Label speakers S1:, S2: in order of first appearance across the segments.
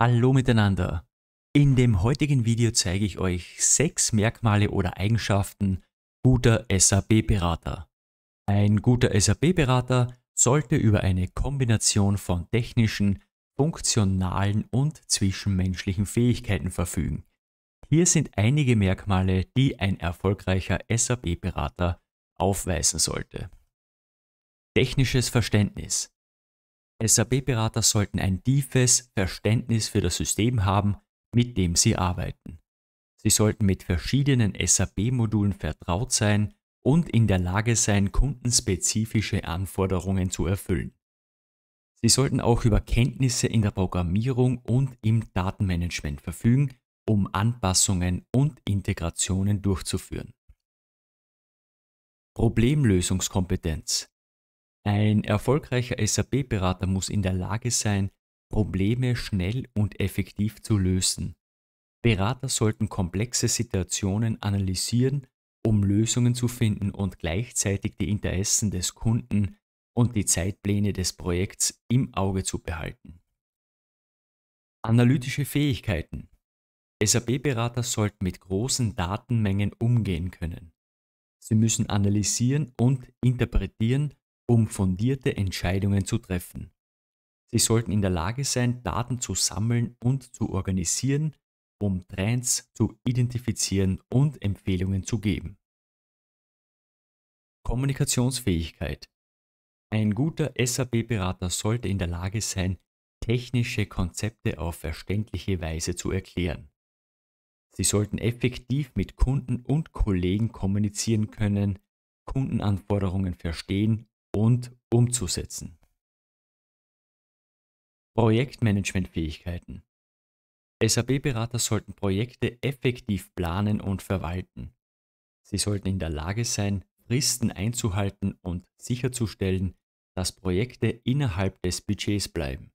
S1: Hallo miteinander! In dem heutigen Video zeige ich euch sechs Merkmale oder Eigenschaften guter SAP-Berater. Ein guter SAP-Berater sollte über eine Kombination von technischen, funktionalen und zwischenmenschlichen Fähigkeiten verfügen. Hier sind einige Merkmale, die ein erfolgreicher SAP-Berater aufweisen sollte. Technisches Verständnis SAP-Berater sollten ein tiefes Verständnis für das System haben, mit dem sie arbeiten. Sie sollten mit verschiedenen SAP-Modulen vertraut sein und in der Lage sein, kundenspezifische Anforderungen zu erfüllen. Sie sollten auch über Kenntnisse in der Programmierung und im Datenmanagement verfügen, um Anpassungen und Integrationen durchzuführen. Problemlösungskompetenz ein erfolgreicher SAP-Berater muss in der Lage sein, Probleme schnell und effektiv zu lösen. Berater sollten komplexe Situationen analysieren, um Lösungen zu finden und gleichzeitig die Interessen des Kunden und die Zeitpläne des Projekts im Auge zu behalten. Analytische Fähigkeiten. SAP-Berater sollten mit großen Datenmengen umgehen können. Sie müssen analysieren und interpretieren, um fundierte Entscheidungen zu treffen. Sie sollten in der Lage sein, Daten zu sammeln und zu organisieren, um Trends zu identifizieren und Empfehlungen zu geben. Kommunikationsfähigkeit. Ein guter SAP-Berater sollte in der Lage sein, technische Konzepte auf verständliche Weise zu erklären. Sie sollten effektiv mit Kunden und Kollegen kommunizieren können, Kundenanforderungen verstehen und umzusetzen. Projektmanagementfähigkeiten. SAP-Berater sollten Projekte effektiv planen und verwalten. Sie sollten in der Lage sein, Fristen einzuhalten und sicherzustellen, dass Projekte innerhalb des Budgets bleiben.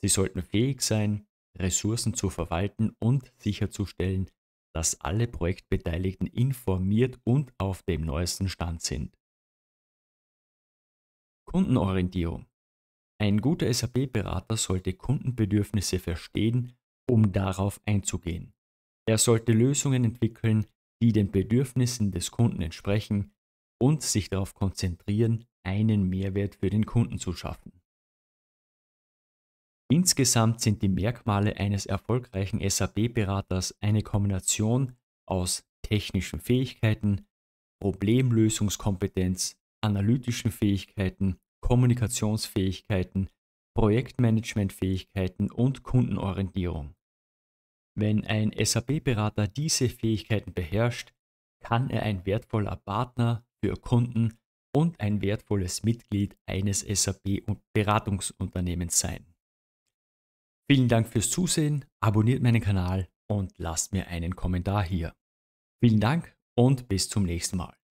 S1: Sie sollten fähig sein, Ressourcen zu verwalten und sicherzustellen, dass alle Projektbeteiligten informiert und auf dem neuesten Stand sind. Kundenorientierung. Ein guter SAP-Berater sollte Kundenbedürfnisse verstehen, um darauf einzugehen. Er sollte Lösungen entwickeln, die den Bedürfnissen des Kunden entsprechen und sich darauf konzentrieren, einen Mehrwert für den Kunden zu schaffen. Insgesamt sind die Merkmale eines erfolgreichen SAP-Beraters eine Kombination aus technischen Fähigkeiten, Problemlösungskompetenz analytischen Fähigkeiten, Kommunikationsfähigkeiten, Projektmanagementfähigkeiten und Kundenorientierung. Wenn ein SAP-Berater diese Fähigkeiten beherrscht, kann er ein wertvoller Partner für Kunden und ein wertvolles Mitglied eines SAP-Beratungsunternehmens sein. Vielen Dank fürs Zusehen, abonniert meinen Kanal und lasst mir einen Kommentar hier. Vielen Dank und bis zum nächsten Mal.